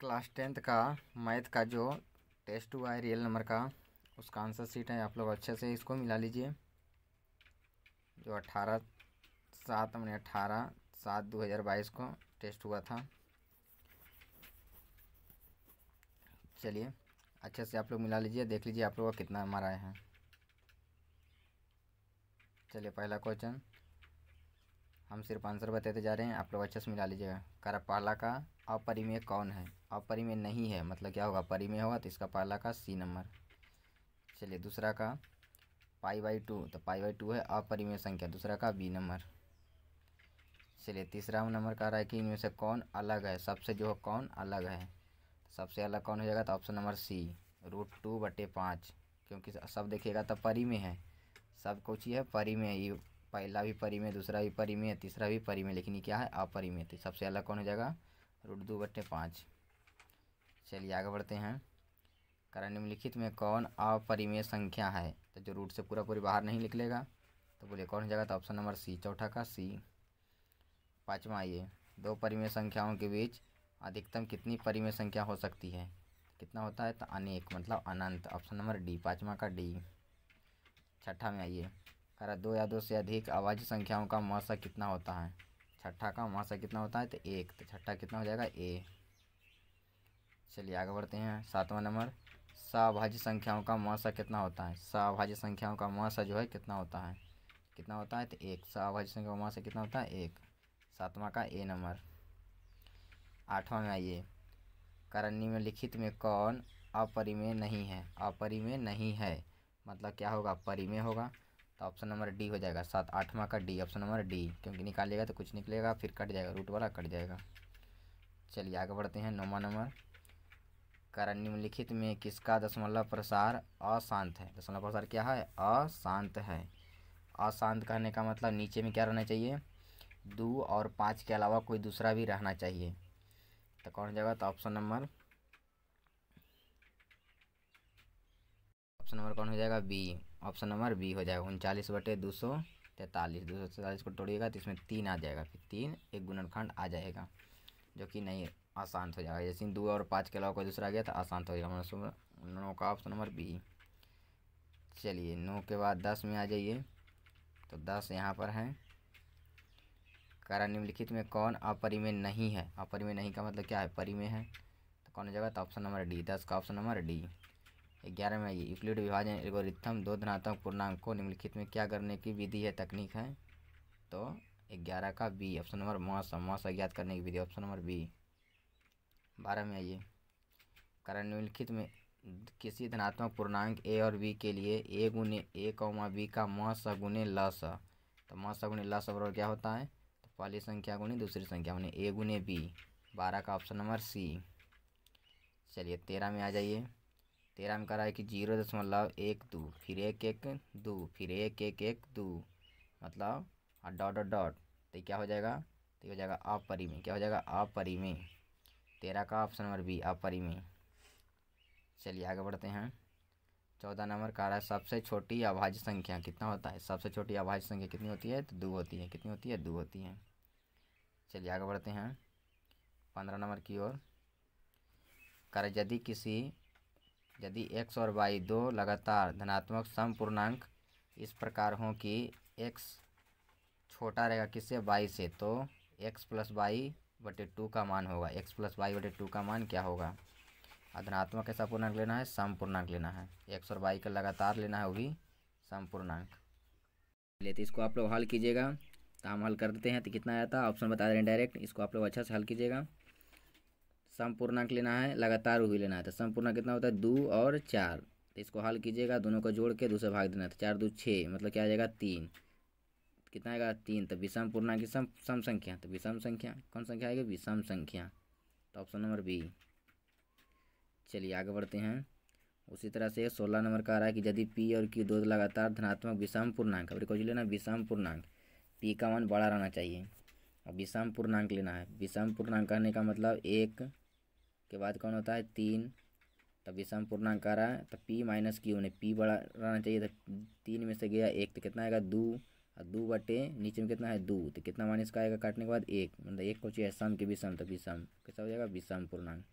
class tenth का math का जो टेस्ट हुआ है रियल नंबर का उसका आंसर सीट है आप लोग अच्छे से इसको मिला लीजिए जो अट्ठारह सात मैंने अट्ठारह सात दो हज़ार बाईस को टेस्ट हुआ था चलिए अच्छे से आप लोग मिला लीजिए देख लीजिए आप लोगों का कितना नंबर आए हैं चलिए पहला क्वेश्चन हम सिर्फ आंसर बताते जा रहे हैं आप लोग अच्छे से मिला लीजिएगा करपाला का अपरिमेय कौन है अपरिमेय नहीं है मतलब क्या होगा परिमेय होगा तो इसका पाला का सी नंबर चलिए दूसरा का पाई बाई टू तो पाई बाई टू है अपरिमेय संख्या दूसरा का बी नंबर चलिए तीसरा नंबर कह रहा है कि इनमें से कौन अलग है सबसे जो है कौन अलग है तो सबसे अलग कौन हो जाएगा तो option number C root two बटे पाँच क्योंकि सब देखिएगा तो परी में है सब कुछ ही है परी में ये पहला भी परिमेय दूसरा भी परिमेय तीसरा भी परिमेय लेकिन ये क्या है अपरिमेय सबसे अलग कौन हो जाएगा रूट दो बटे पाँच चलिए आगे बढ़ते हैं कारण निम्नलिखित में कौन अपरिमेय संख्या है तो जो रूट से पूरा पूरी बाहर नहीं निकलेगा तो बोलिए कौन हो जाएगा तो ऑप्शन नंबर सी चौथा का सी पाँचवा ये दो परिमेय संख्याओं के बीच अधिकतम कितनी परिमेय संख्या हो सकती है कितना होता है तो अनेक मतलब अनंत ऑप्शन नंबर डी पाँचवा का डी छठा में आइए अरे दो या दो से अधिक आवाज संख्याओं का मौसा कितना होता है छठा का मासा कितना होता है तो एक तो छठा कितना हो जाएगा ए चलिए आगे बढ़ते हैं सातवां नंबर सभाज्य संख्याओं का मासा कितना होता है सभाज्य संख्याओं का मासा जो है कितना होता है कितना होता है तो एक सभाज्य संख्या का मासा कितना होता है एक सातवां का ए नंबर आठवां में आइए करन्नी में लिखित में कौन अपरिमेय नहीं है अपरिमेय नहीं है मतलब क्या होगा परिमेय होगा तो ऑप्शन नंबर डी हो जाएगा सात आठवां का डी ऑप्शन नंबर डी क्योंकि निकालिएगा तो कुछ निकलेगा फिर कट जाएगा रूट वाला कट जाएगा चलिए आगे बढ़ते हैं नौवा नंबर कारण निम्नलिखित में किसका दशमलव प्रसार अशांत है दशमलव प्रसार क्या है अशांत है अशांत कहने का मतलब नीचे में क्या रहना चाहिए दो और पाँच के अलावा कोई दूसरा भी रहना चाहिए तो कौन जाएगा तो ऑप्शन नंबर ऑप्शन नंबर कौन हो जाएगा बी ऑप्शन नंबर बी हो जाएगा उनचालीस बटे दो सौ तैंतालीस दो सौ तैंतालीस को तोड़िएगा तो इसमें तीन आ जाएगा फिर तीन एक गुणनखंड आ जाएगा जो कि नहीं आसान हो जाएगा जैसे दो और पाँच के अलावा कोई दूसरा गया तो आसान तो हो जाएगा नौ का ऑप्शन नंबर बी चलिए नौ के बाद दस में आ जाइए तो दस यहाँ पर है कारण निम्नलिखित में कौन अपरिमय नहीं है अपरिमय नहीं का मतलब क्या है परिमय है तो कौन हो जाएगा तो ऑप्शन नंबर डी दस का ऑप्शन नंबर डी ग्यारह में आइए यूक्लिड विभाजन एल्गोरिथम दो धनात्मक पूर्णांक को निम्नलिखित में क्या करने की विधि है तकनीक है तो ग्यारह का बी ऑप्शन नंबर मास मास अज्ञात करने की विधि ऑप्शन नंबर बी बारह में आइए कारण निम्नलिखित में किसी धनात्मक पूर्णांक ए और बी के लिए ए गुने ए कौमा बी का मास गुने लस तो मास गुने लस बराबर क्या होता है तो पहली संख्या गुने दूसरी संख्या गुने ए गुने बी बारह का ऑप्शन नंबर सी चलिए तेरह में आ जाइए तेरह में कह रहा है कि जीरो दशमलव एक दो फिर एक एक दो फिर एक एक एक दो मतलब डॉट डॉट डॉट तो क्या हो जाएगा तो हो जाएगा अपरिमेय क्या हो जाएगा अपरिमेय तेरह का ऑप्शन नंबर बी अपरिमेय चलिए आगे बढ़ते हैं चौदह नंबर कह रहा है सबसे छोटी अभाज्य संख्या कितना होता है सबसे छोटी अभाज्य संख्या कितनी होती है तो दो होती है कितनी होती है दो होती है चलिए आगे बढ़ते हैं पंद्रह नंबर की ओर कर यदि किसी यदि एक्स और वाई दो लगातार धनात्मक सम पूर्णांक इस प्रकार हों कि एक्स छोटा रहेगा किससे y से तो एक्स प्लस वाई बटे टू का मान होगा एक्स प्लस वाई बटे टू का मान क्या होगा धनात्मक कैसा पूर्णांक लेना है सम पूर्णांक लेना है एक्स और वाई का लगातार लेना है वो भी सम पूर्णांक लेते तो इसको आप लोग हल कीजिएगा तो हम हल कर देते हैं तो कितना आया था ऑप्शन बता रहे हैं डायरेक्ट इसको आप लोग अच्छा से हल कीजिएगा समपूर्णांक लेना है लगातार हुई लेना है तो समपूर्णांक कितना होता है दो और चार तो इसको हल कीजिएगा दोनों को जोड़ के दूसरे भाग देना है तो चार दो छः मतलब क्या आ जाएगा तीन कितना आएगा तीन तो विषम पूर्णांक की सम सम संख्या तो विषम संख्या कौन संख्या आएगी विषम संख्या तो ऑप्शन नंबर बी चलिए आगे बढ़ते हैं उसी तरह से सोलह नंबर का आ रहा है कि यदि पी और क्यू दो लगातार धनात्मक विषम पूर्णांक अब रिकॉर्ड लेना विषम पूर्णांक पी का मान बड़ा रहना चाहिए अब विषम पूर्णांक लेना है विषम पूर्णांक कहने का मतलब एक के बाद कौन होता है तीन तब विषम पूर्णांक आ रहा है तो पी माइनस क्यू ने पी बड़ा रहना चाहिए तो तीन में से गया एक तो कितना आएगा दो और दो बटे नीचे में कितना है दो तो कितना माइनस का आएगा काटने के बाद एक मतलब एक को चाहिए सम के विषम तो विषम कैसा हो जाएगा विषम पूर्णांक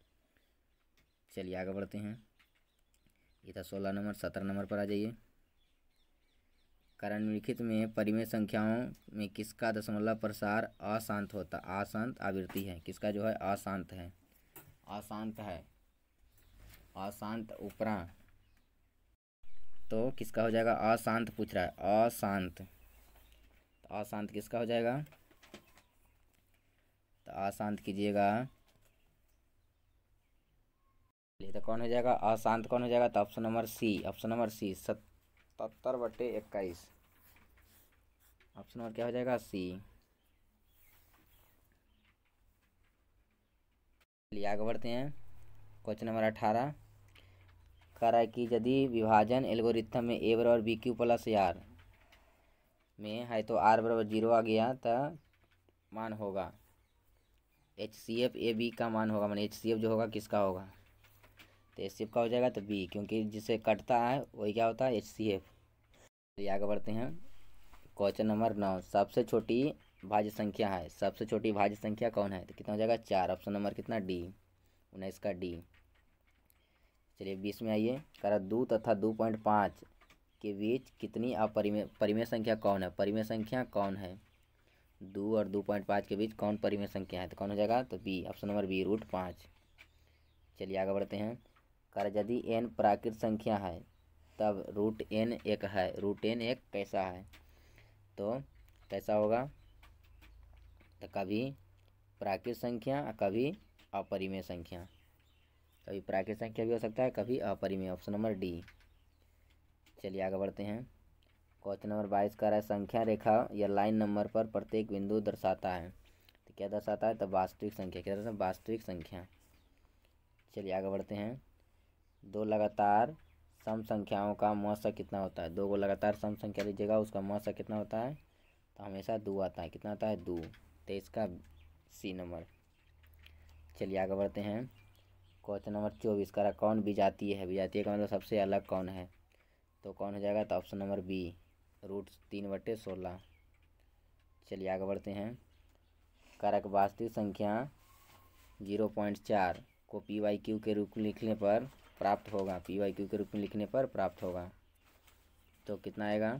चलिए आगे बढ़ते हैं ये था सोलह नंबर सत्रह नंबर पर आ जाइए निम्नलिखित में परिमेय संख्याओं में किसका दशमलव प्रसार अशांत होता अशांत आवृत्ति है किसका जो है अशांत है अशांत है अशांत उपरा तो किसका हो जाएगा अशांत पूछ रहा है अशांत तो अशांत किसका हो जाएगा तो अशांत कीजिएगा तो कौन हो जाएगा अशांत कौन हो जाएगा तो option number C option number C सतर बटे इक्कीस ऑप्शन नंबर क्या हो जाएगा सी चलिए आगे बढ़ते हैं क्वेश्चन नंबर अठारह कह रहा है कि यदि विभाजन एल्गोरिथम में ए बराबर बी क्यू प्लस आर में है तो आर बराबर जीरो आ गया तो मान होगा H C F A B का मान होगा मान एच सी एफ जो होगा किसका होगा तो एच सी एफ का हो जाएगा तो बी क्योंकि जिसे कटता है वही क्या होता है एच सी एफ तो आगे बढ़ते हैं क्वेश्चन नंबर नौ सबसे छोटी भाज्य संख्या है सबसे छोटी भाज्य संख्या कौन है तो कितना हो जाएगा चार ऑप्शन नंबर कितना डी उन्नीस का डी चलिए बीस में आइए करा दो तथा दो पॉइंट पाँच के बीच कितनी अपरिमेय परिमेय संख्या कौन है परिमेय संख्या कौन है दो और दो पॉइंट पाँच के बीच कौन परिमेय संख्या है तो कौन हो जाएगा तो B option number B root पाँच चलिए आगे बढ़ते हैं कर यदि एन प्राकृत संख्या है तब रूट एन एक है रूट एन एक कैसा है तो कैसा होगा तो कभी प्राकृत संख्या और कभी अपरिमेय संख्या कभी प्राकृत संख्या भी हो सकता है कभी अपरिमेय ऑप्शन नंबर डी चलिए आगे बढ़ते हैं क्वेश्चन नंबर बाईस का रहा है संख्या रेखा या लाइन नंबर पर प्रत्येक बिंदु दर्शाता है तो क्या दर्शाता है तो वास्तविक संख्या क्या दर्शाता है वास्तविक संख्या चलिए आगे बढ़ते हैं दो लगातार सम संख्याओं का मौसक कितना होता है दो को लगातार सम संख्या लीजिएगा उसका मौसक कितना होता है तो हमेशा दो आता है कितना आता है दो तेईस का सी नंबर चलिए आगे बढ़ते हैं क्वेश्चन नंबर चौबीस रहा कौन जाती है बीजातीय का मतलब सबसे अलग कौन है तो कौन हो जाएगा तो ऑप्शन नंबर बी रूट तीन बटे सोलह चलिए आगे बढ़ते हैं कारक वास्तविक संख्या जीरो पॉइंट चार को पी वाई क्यू के रूप में लिखने पर प्राप्त होगा पी वाई क्यू के रूप में लिखने पर प्राप्त होगा तो कितना आएगा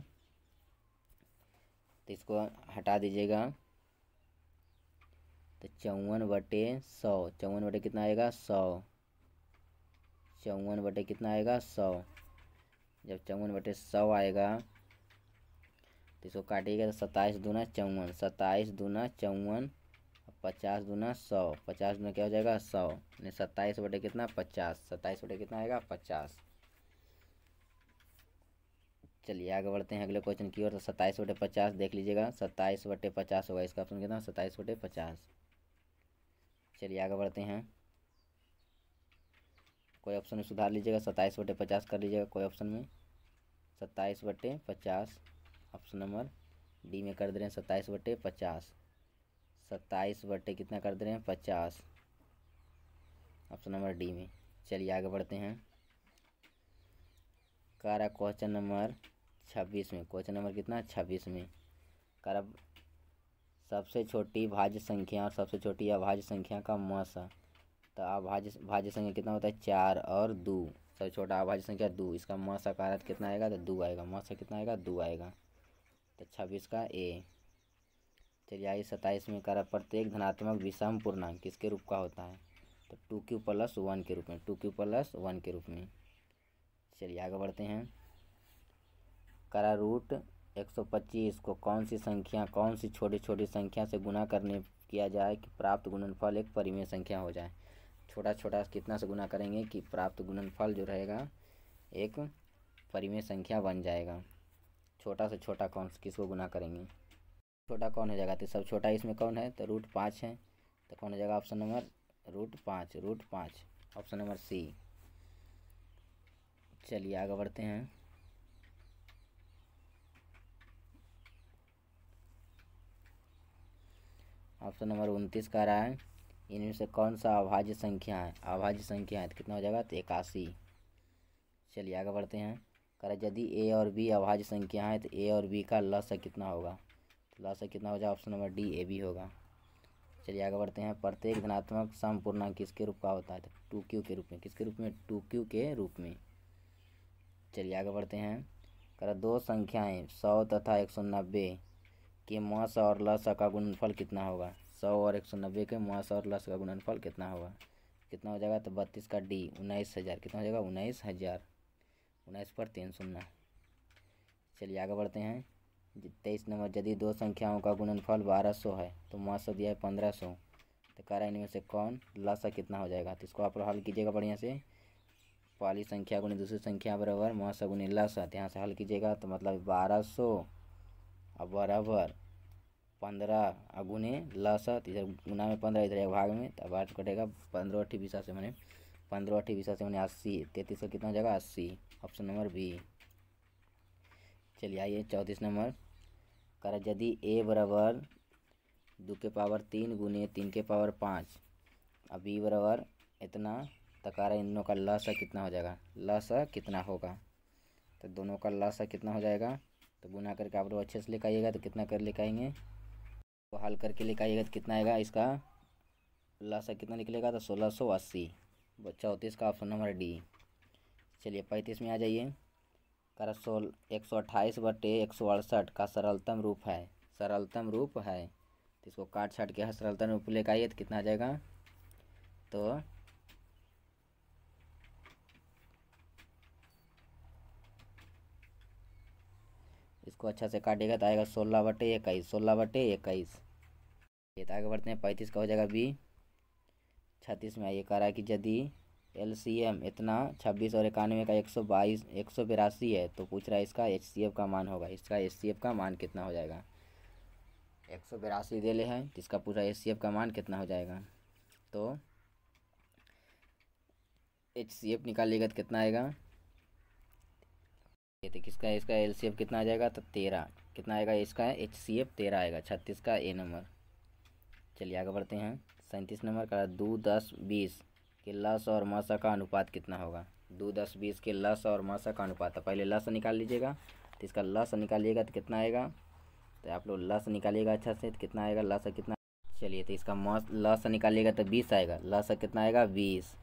तो इसको हटा दीजिएगा तो चौवन बटे सौ चौवन बटे कितना आएगा सौ चौवन बटे कितना आएगा सौ जब चौवन बटे सौ आएगा तो इसको काटिएगा तो सत्ताईस दूना चौवन सत्ताईस दूना चौवन पचास दूना सौ पचास दूना क्या हो जाएगा सौ यानी सत्ताईस बटे कितना पचास सत्ताईस बटे कितना आएगा पचास चलिए आगे बढ़ते हैं अगले क्वेश्चन की ओर तो सत्ताईस बटे पचास देख लीजिएगा सत्ताईस बटे पचास होगा इसका ऑप्शन कितना सत्ताईस बटे पचास चलिए आगे बढ़ते हैं कोई ऑप्शन में सुधार लीजिएगा सत्ताईस बटे पचास कर लीजिएगा कोई ऑप्शन में सत्ताईस बटे पचास ऑप्शन नंबर डी में कर दे रहे हैं सत्ताईस बटे पचास सत्ताईस बटे कितना कर दे रहे हैं पचास ऑप्शन नंबर डी में चलिए आगे बढ़ते हैं कारा क्वेश्चन नंबर छब्बीस में क्वेश्चन नंबर कितना छब्बीस में कारा सबसे छोटी भाज्य संख्या और सबसे छोटी अभाज्य संख्या का मसा तो अभाज्य भाज्य संख्या कितना होता है चार और दो सबसे छोटा अभाज्य संख्या दो इसका म सकारात कितना आएगा तो दो आएगा म कितना आएगा दो आएगा तो छब्बीस का ए चलिए आइए सत्ताईस में कर प्रत्येक धनात्मक विषम पूर्णांक किसके रूप का होता है तो टू क्यू प्लस वन के रूप में टू क्यू प्लस वन के रूप में चलिए आगे बढ़ते हैं करा रूट 125 को कौन सी संख्या कौन सी छोटी छोटी संख्या से गुना करने किया जाए कि प्राप्त गुणनफल एक परिमेय संख्या हो जाए छोटा छोटा कितना से गुना करेंगे कि प्राप्त गुणनफल जो रहेगा एक परिमेय संख्या बन जाएगा छोटा से छोटा कौन किसको गुना करेंगे छोटा कौन हो जाएगा तो सब छोटा इसमें कौन है तो रूट पाँच है तो कौन हो जाएगा ऑप्शन नंबर रूट पाँच रूट पाँच ऑप्शन नंबर सी चलिए आगे बढ़ते हैं ऑप्शन नंबर उनतीस कह रहा है इनमें से कौन सा अभाज्य संख्या है अभाज्य संख्या है तो कितना हो जाएगा तो इक्यासी चलिए आगे बढ़ते हैं कह रहे यदि ए और बी अभाज्य संख्या है तो ए और बी का लस कितना होगा तो लस कितना हो जाएगा option number D A B होगा चलिए आगे बढ़ते हैं प्रत्येक धनात्मक सम पूर्णांक किसके रूप का होता है तो टू क्यू के रूप में किसके रूप में टू क्यू के रूप में चलिए आगे बढ़ते हैं कर दो संख्याएँ सौ तथा एक सौ नब्बे कि मुआसा और लस का गुणनफल कितना होगा सौ और एक सौ नब्बे के मुआसा और लस का गुणनफल कितना होगा कितना हो जाएगा तो बत्तीस का डी उन्नीस हज़ार कितना हो जाएगा उन्नीस हज़ार उन्नीस पर तीन शून्य चलिए आगे बढ़ते हैं तेईस नंबर यदि दो संख्याओं का गुणनफल बारह सौ है तो मुआसा दिया है पंद्रह सौ तो कह रहा है इनमें से कौन लसा कितना हो जाएगा तो इसको आप हल कीजिएगा बढ़िया से पहली संख्या गुणी दूसरी संख्या बराबर मुआसा गुणी लसा तो यहाँ से हल कीजिएगा तो मतलब बारह सौ और बराबर पंद्रह गुने लसत इधर गुना में पंद्रह इधर एक भाग में तब आठ कटेगा पंद्रह अट्ठी बीसा से मैंने पंद्रह अट्ठी बीसा से मैंने अस्सी तैंतीस का कितना हो जाएगा अस्सी ऑप्शन नंबर बी चलिए आइए चौंतीस नंबर करा यदि ए बराबर दो के पावर तीन गुने तीन के पावर पाँच और बी बराबर इतना तकारा तो इन दोनों का लसा कितना हो जाएगा लसा कितना होगा तो दोनों का लसा कितना हो जाएगा तो गुना करके आप लोग अच्छे से लेकर आइएगा तो कितना कर लेकर आएंगे तो हल करके लेकर आइएगा तो कितना आएगा इसका प्लस कितना निकलेगा तो सोलह सौ अस्सी बच्चा होती है इसका ऑप्शन नंबर डी चलिए पैंतीस में आ जाइए कर सोल एक सौ अट्ठाईस बटे एक सौ अड़सठ का सरलतम रूप है सरलतम रूप है तो इसको काट छाट के सरलतम रूप लेकर आइए तो कितना आ जाएगा तो इसको अच्छा से काटेगा तो आएगा सोलह बटे इक्कीस सोलह बटे इक्कीस ये तो आगे बढ़ते हैं पैंतीस का हो जाएगा बी छत्तीस में आइए कह रहा है कि यदि एल सी एम इतना छब्बीस और इक्यानवे का एक सौ बाईस एक सौ बिरासी है तो पूछ रहा है इसका एच सी एफ का मान होगा इसका एच सी एफ का मान कितना हो जाएगा एक सौ बिरासी दे ले है जिसका पूरा एच सी एफ का मान कितना हो जाएगा तो एच सी एफ निकालिएगा तो कितना आएगा ये देखिए इसका इसका एल कितना आ जाएगा तो तेरह कितना आएगा इसका एच सी एफ तेरह आएगा छत्तीस का ए नंबर चलिए आगे बढ़ते हैं सैंतीस नंबर का दो दस बीस के लस और मसा का अनुपात कितना होगा दो दस बीस के लस और मसा का अनुपात तो पहले लस निकाल लीजिएगा तो इसका लस निकालिएगा तो कितना आएगा तो आप लोग लस निकालिएगा अच्छा से तो कितना आएगा लस कितना चलिए तो इसका मस लस निकालिएगा तो बीस आएगा लस कितना आएगा बीस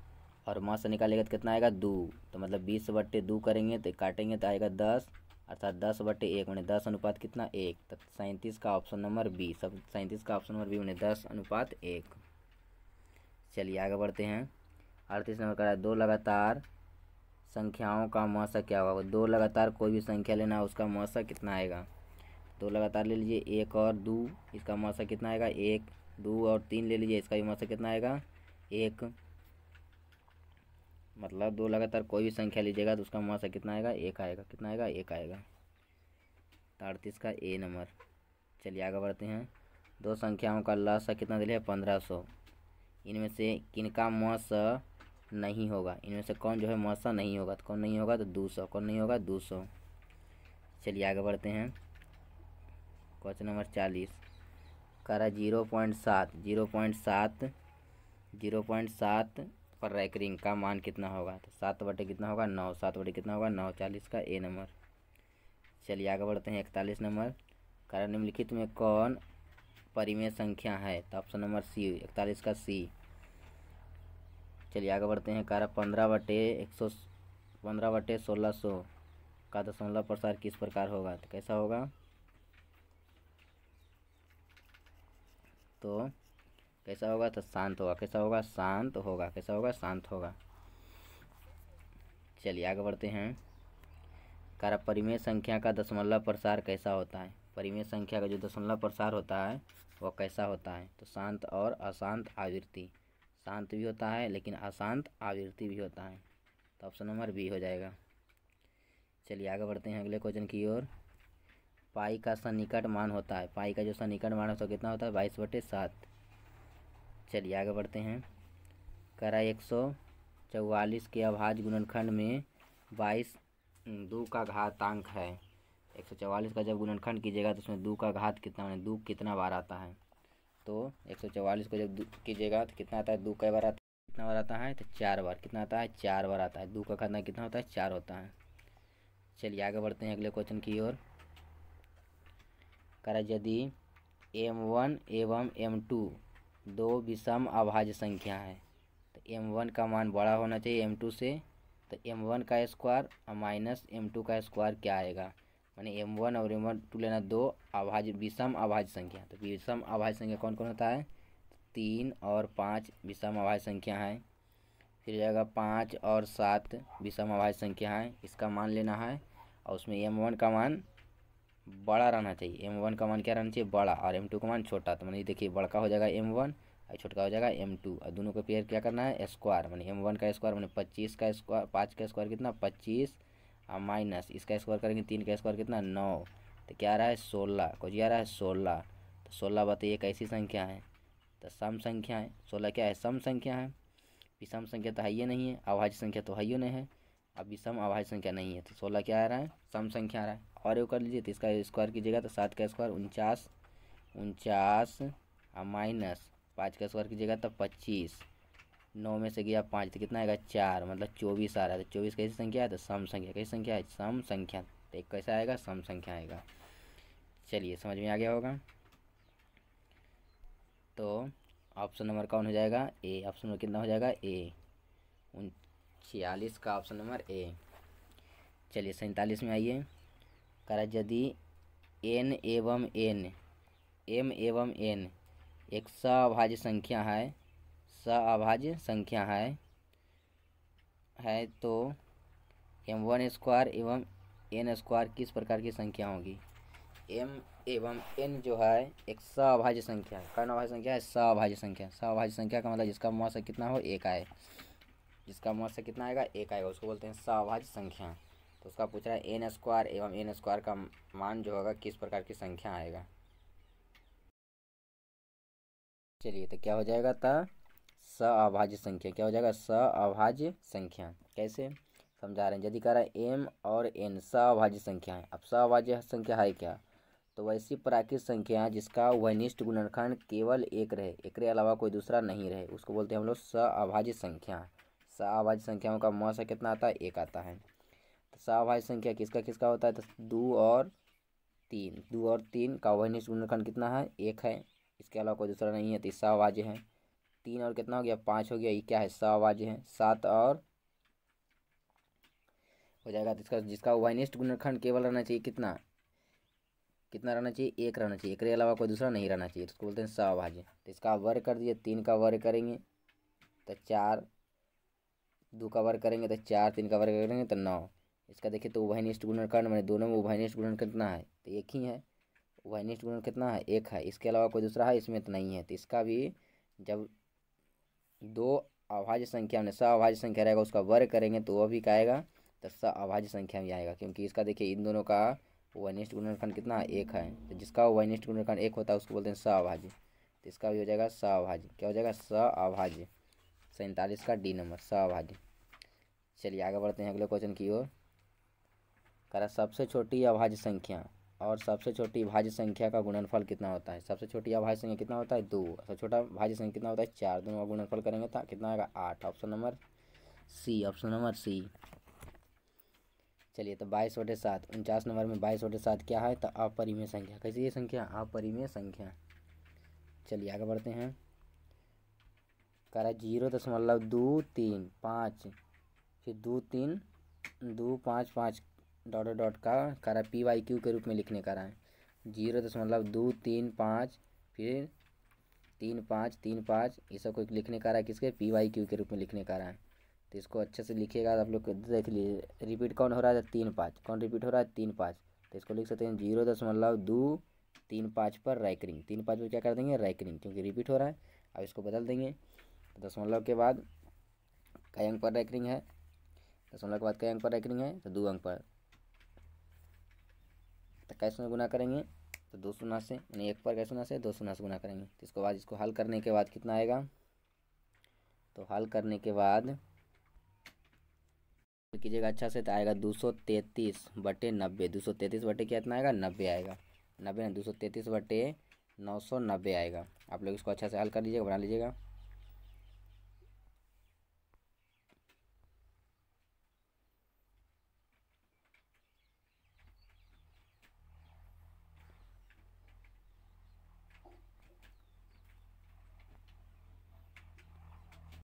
और माँ से निकालेगा तो कितना आएगा दो तो मतलब बीस बट्टे दो करेंगे तो काटेंगे तो आएगा दस अर्थात दस बट्टे एक उन्हें दस अनुपात कितना एक तो सैंतीस का ऑप्शन नंबर बी सब सैंतीस का ऑप्शन नंबर बी उन्हें दस अनुपात एक चलिए आगे बढ़ते हैं अड़तीस नंबर का दो लगातार संख्याओं का मौसा क्या होगा दो लगातार कोई भी संख्या लेना है उसका मौसा कितना आएगा दो लगातार ले लीजिए एक और दो इसका मौसा कितना आएगा एक दो और तीन ले लीजिए इसका भी मौसा कितना आएगा एक मतलब दो लगातार कोई भी संख्या लीजिएगा तो उसका मासा कितना आएगा एक आएगा कितना आएगा एक आएगा तो अड़तीस का ए नंबर चलिए आगे बढ़ते हैं दो संख्याओं का लसा कितना दिल है पंद्रह सौ इनमें से किनका मस नहीं होगा इनमें से कौन जो है मसा नहीं होगा तो कौन नहीं होगा तो दो सौ कौन नहीं होगा दो सौ चलिए आगे बढ़ते हैं क्वेश्चन नंबर चालीस करा जीरो पॉइंट सात जीरो पॉइंट सात जीरो पॉइंट सात पर रैकरिंग का मान कितना होगा तो सात बटे कितना होगा नौ सात बटे कितना होगा नौ चालीस का ए नंबर चलिए आगे बढ़ते हैं इकतालीस नंबर कारण निम्नलिखित में कौन परिमेय संख्या है तो ऑप्शन नंबर सी इकतालीस का सी चलिए आगे बढ़ते हैं कारक पंद्रह बटे एक सौ पंद्रह बटे सोलह सौ का दशमलव प्रसार किस प्रकार होगा तो कैसा होगा तो कैसा होगा तो शांत होगा कैसा होगा शांत होगा कैसा होगा शांत होगा चलिए आगे बढ़ते हैं कारा परिमेय संख्या का दशमलव प्रसार कैसा होता है परिमेय संख्या का जो दशमलव प्रसार होता है वह कैसा होता है तो शांत और अशांत आवृत्ति शांत भी होता है लेकिन अशांत आवृत्ति भी होता है तो ऑप्शन नंबर बी हो जाएगा चलिए आगे बढ़ते हैं अगले क्वेश्चन की ओर पाई का सन्निकट मान होता है पाई का जो सन्निकट मान होता है कितना होता है बाईस बटे सात चलिए आगे बढ़ते हैं करा एक सौ चौवालीस के अभाज गुणनखंड में बाईस दो का घातांक है एक सौ चौवालीस का जब गुणनखंड कीजिएगा तो उसमें दो का घात कितना दो कितना बार आता है तो एक सौ चौवालीस को जब कीजिएगा तो कितना आता है दो का बार आता है कितना बार आता है तो चार बार कितना आता है चार बार आता है दो का घातना कितना होता है चार होता है चलिए आगे बढ़ते हैं अगले क्वेश्चन की ओर करा यदि एम वन एवं एम टू दो विषम अभाज्य संख्या है तो एम वन का मान बड़ा होना चाहिए एम टू से तो एम वन का स्क्वायर माइनस एम टू का स्क्वायर क्या आएगा मैंने एम वन और एम वन टू लेना दो अभाज्य विषम अभाज्य संख्या तो विषम अभाज्य संख्या कौन कौन होता है तीन और पाँच विषम अभाज्य संख्या है फिर जाएगा पाँच और सात विषम अभाज्य संख्या है इसका मान लेना है और उसमें एम वन का मान बड़ा रहना चाहिए एम वन का मान क्या रहना चाहिए बड़ा और एम टू का मान छोटा तो मैंने देखिए बड़का हो जाएगा एम वन और छोटका हो जाएगा एम टू और दोनों का पेयर क्या करना है स्क्वायर मैंने एम वन का स्क्वायर मैंने पच्चीस का स्क्वायर पाँच का स्क्वायर कितना पच्चीस और माइनस इसका स्क्वायर करेंगे तीन का स्क्वायर कितना नौ तो क्या आ रहा है सोलह कुछ आ रहा है सोलह तो सोलह बताइए कैसी संख्या है तो सम संख्या है सोलह क्या है सम संख्या है विषम संख्या तो है ही नहीं है अभाज्य संख्या तो है ही नहीं है अभी विषम अभाज्य संख्या नहीं है तो सोलह क्या आ रहा है सम संख्या आ रहा है और ये कर लीजिए तो इसका स्क्वायर कीजिएगा तो सात का स्क्वायर उनचास उनचास और माइनस पाँच का स्क्वायर कीजिएगा तो पच्चीस नौ में से गया पाँच तो कितना आएगा चार मतलब चौबीस आ रहा है तो चौबीस कैसी संख्या है तो सम संख्या कैसी संख्या है सम संख्या तो एक कैसा आएगा सम संख्या आएगा चलिए समझ में आ गया होगा तो ऑप्शन नंबर कौन हो जाएगा ए ऑप्शन नंबर कितना हो जाएगा ए उन छियालीस का ऑप्शन नंबर ए चलिए सैंतालीस में आइए करा यदि एन एवं एन एम एवं एन एक स अभाज्य संख्या है स अभाज्य संख्या है है तो एम वन स्क्वायर एवं एन स्क्वायर किस प्रकार की संख्या होगी एम एवं एन जो है एक स अभाज्य संख्या है कर्ण अभाज्य संख्या है स अभाज्य संख्या स अभाज्य संख्या का मतलब जिसका मौसम कितना हो एक आए जिसका मॉड से कितना आएगा एक आएगा उसको बोलते हैं सहभाज्य संख्या तो उसका पूछ रहा है एन स्क्वायर एवं एन स्क्वायर का मान जो होगा किस प्रकार की संख्या आएगा चलिए तो क्या हो जाएगा था स अभाज्य संख्या क्या हो जाएगा स अभाज्य संख्या कैसे समझा रहे हैं यदि कह रहा है एम और एन स अभाज्य संख्या है अब स अभाज्य संख्या है क्या तो वैसी प्राकृत संख्या जिसका वनिष्ठ गुणनखंड केवल एक रहे एक अलावा कोई दूसरा नहीं रहे उसको बोलते हैं हम लोग स अभाज्य संख्या शाहभाज्य संख्याओं का म से कितना आता है एक आता है तो शाहभाज्य संख्या किसका किसका होता है तो दो और तीन दो और तीन का वही गुणनखंड कितना है एक है इसके अलावा कोई दूसरा नहीं है तो सहभाज्य है तीन और कितना हो गया पाँच हो गया ये क्या है सहभाज्य है सात और हो जाएगा तो इसका जिसका वाइनिस्ट गुणखंड केवल रहना चाहिए कितना कितना रहना चाहिए एक रहना चाहिए एक के अलावा कोई दूसरा नहीं रहना चाहिए तो इसको बोलते हैं सहभाज्य तो इसका वर्ग कर दिए तीन का वर्ग करेंगे तो चार दो कवर करेंगे तो चार तीन कवर करेंगे तो नौ इसका देखिए तो उभयनिष्ठ गुणनखंड मैंने दोनों में उभयनिष्ठ गुणन कितना है तो एक ही है उभयनिष्ठ गुणन कितना है एक है इसके अलावा कोई दूसरा है इसमें तो नहीं है तो इसका भी जब दो अभाज्य संख्या में स अभाज्य संख्या रहेगा उसका वर्ग करेंगे तो वह भी क्या आएगा तो स अभाज्य संख्या में आएगा क्योंकि इसका देखिए इन दोनों का वनिष्ठ गुणनखंड कितना है एक है तो जिसका वनिष्ठ गुणनखंड एक होता है उसको बोलते हैं स अभाज्य तो इसका भी हो जाएगा स अभाज्य क्या हो जाएगा स अभाज्य सैंतालीस का डी नंबर सभाजित चलिए आगे बढ़ते हैं अगले क्वेश्चन की ओर करा सबसे छोटी अभाज्य संख्या और सबसे छोटी भाज्य संख्या का गुणनफल कितना होता है सबसे छोटी अभाज्य संख्या कितना होता है दो सबसे छोटा भाज्य संख्या कितना होता है चार दोनों का गुणनफल करेंगे तो कितना आएगा आठ option number C option number C चलिए तो बाईस बटे सात उनचास नंबर में बाईस बटे सात क्या है तो अपरिमेय संख्या कैसी ये संख्या अपरिमेय संख्या चलिए आगे बढ़ते हैं करा जीरो दशमलव दो तीन पाँच फिर दो तीन दो पाँच पाँच डॉट डॉट का करा पी वाई क्यू के रूप में लिखने का रहा है जीरो दशमलव दो तीन पाँच फिर तीन पाँच तीन पाँच ये सब को लिखने का रहा है किसके पी वाई क्यू के रूप में लिखने का रहा है तो इसको अच्छे से लिखिएगा आप लोग देख लीजिए रिपीट कौन हो रहा है तीन पाँच कौन रिपीट हो रहा है तीन पाँच तो इसको लिख सकते हैं जीरो दशमलव दो तीन पाँच पर रैकरिंग तीन पाँच पर क्या कर देंगे रैकरिंग क्योंकि रिपीट हो रहा है अब इसको बदल देंगे दशमलव के बाद कई अंक पर रैंकिंग है दशमलव के बाद कई अंक पर रैकिंग है तो दो अंक पर तो कैसे में गुना करेंगे तो दो सौ से यानी एक पर कैसे से दो सौ से गुना करेंगे तो इसके बाद इसको हल करने के बाद कितना आएगा तो हल करने के बाद कीजिएगा अच्छा से तो आएगा दो सौ तैंतीस बटे नब्बे दो सौ तैंतीस बटे क्या इतना आएगा नब्बे आएगा नब्बे ना दो सौ तैंतीस बटे नौ सौ नब्बे आएगा आप लोग इसको अच्छा से हल कर लीजिएगा बना लीजिएगा